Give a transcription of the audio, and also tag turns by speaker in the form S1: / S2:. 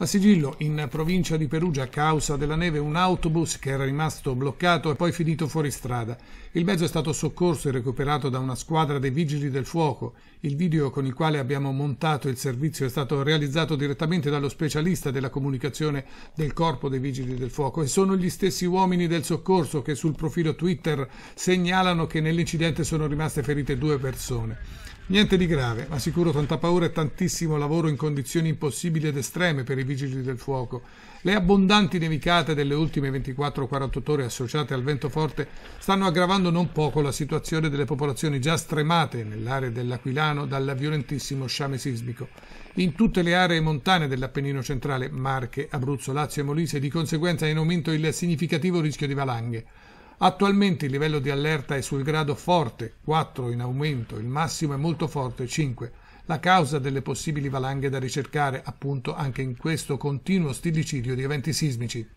S1: A Sigillo, in provincia di Perugia, a causa della neve, un autobus che era rimasto bloccato e poi finito fuori strada. Il mezzo è stato soccorso e recuperato da una squadra dei vigili del fuoco. Il video con il quale abbiamo montato il servizio è stato realizzato direttamente dallo specialista della comunicazione del corpo dei vigili del fuoco e sono gli stessi uomini del soccorso che sul profilo Twitter segnalano che nell'incidente sono rimaste ferite due persone. Niente di grave, ma sicuro tanta paura e tantissimo lavoro in condizioni impossibili ed estreme per i vigili del fuoco. Le abbondanti nevicate delle ultime 24-48 ore associate al vento forte stanno aggravando non poco la situazione delle popolazioni già stremate nell'area dell'Aquilano dal violentissimo sciame sismico. In tutte le aree montane dell'Appennino centrale, Marche, Abruzzo, Lazio e Molise, di conseguenza è in aumento il significativo rischio di valanghe. Attualmente il livello di allerta è sul grado forte, 4 in aumento, il massimo è molto forte, 5. La causa delle possibili valanghe da ricercare, appunto, anche in questo continuo stilicidio di eventi sismici.